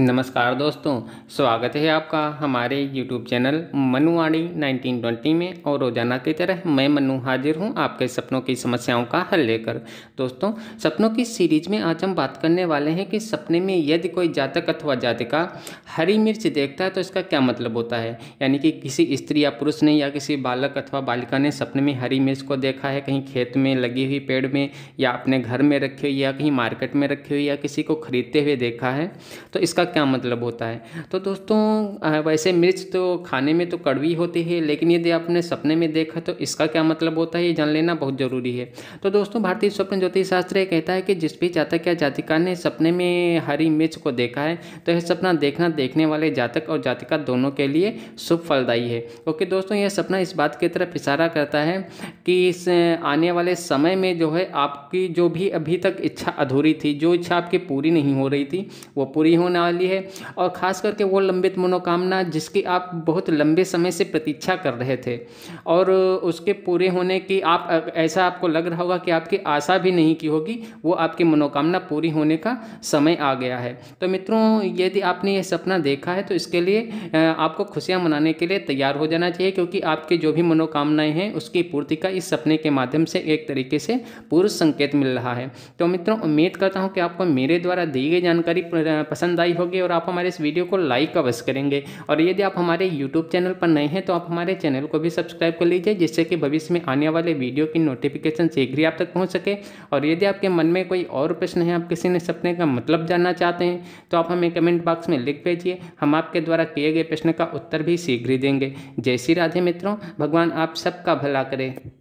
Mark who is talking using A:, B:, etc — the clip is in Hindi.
A: नमस्कार दोस्तों स्वागत है आपका हमारे यूट्यूब चैनल मनुवाणी 1920 में और रोजाना की तरह मैं मनु हाजिर हूं आपके सपनों की समस्याओं का हल लेकर दोस्तों सपनों की सीरीज में आज हम बात करने वाले हैं कि सपने में यदि कोई जातक अथवा जातिका हरी मिर्च देखता है तो इसका क्या मतलब होता है यानी कि किसी स्त्री या पुरुष ने या किसी बालक अथवा बालिका ने सपने में हरी मिर्च को देखा है कहीं खेत में लगी हुई पेड़ में या अपने घर में रखी हुई या कहीं मार्केट में रखी हुई या किसी को खरीदते हुए देखा है तो इसका क्या मतलब होता है तो
B: दोस्तों
A: वैसे मिर्च तो खाने में तो कड़वी होती है लेकिन यदि आपने सपने में देखा तो इसका क्या मतलब होता है ये जान लेना बहुत ज़रूरी है तो दोस्तों भारतीय स्वप्न ज्योतिष शास्त्र कहता है कि जिस भी जातक या जातिका ने सपने में हरी मिर्च को देखा है तो यह सपना देखना देखने वाले जातक और जातिका दोनों के लिए शुभ फलदायी है ओके दोस्तों यह सपना इस बात की तरफ इशारा करता है कि इस आने वाले समय में जो है आपकी जो भी अभी तक इच्छा अधूरी थी जो इच्छा आपकी पूरी नहीं हो रही थी वो पूरी होने वाली है और ख़ास करके वो लंबित मनोकामना जिसकी आप बहुत लंबे समय से प्रतीक्षा कर रहे थे और उसके पूरे होने की आप ऐसा आपको लग रहा होगा कि आपकी आशा भी नहीं की होगी वो आपकी मनोकामना पूरी होने का समय आ गया है तो मित्रों यदि आपने ये सपना देखा है तो इसके लिए आपको खुशियाँ मनाने के लिए तैयार हो जाना चाहिए क्योंकि आपकी जो भी मनोकामनाएं हैं उसकी पूर्ति का इस सपने के माध्यम से एक तरीके से पूर्व संकेत मिल रहा है तो मित्रों उम्मीद करता हूँ कि आपको मेरे द्वारा दी गई जानकारी पसंद आई लाइक होगी और आप हमारे इस वीडियो को लाइक अवश्य करेंगे और यदि आप हमारे यूट्यूब चैनल पर नए हैं तो आप हमारे चैनल को भी सब्सक्राइब कर लीजिए जिससे कि भविष्य में आने वाले वीडियो की नोटिफिकेशन शीघ्र ही आप तक पहुँच सके और यदि आपके मन में कोई और प्रश्न है आप किसी ने सपने का मतलब जानना चाहते हैं तो आप हमें कमेंट बॉक्स में लिख भेजिए हम आपके द्वारा किए गए प्रश्न का उत्तर भी शीघ्र ही देंगे जय श्री राधे मित्रों भगवान आप सबका भला करें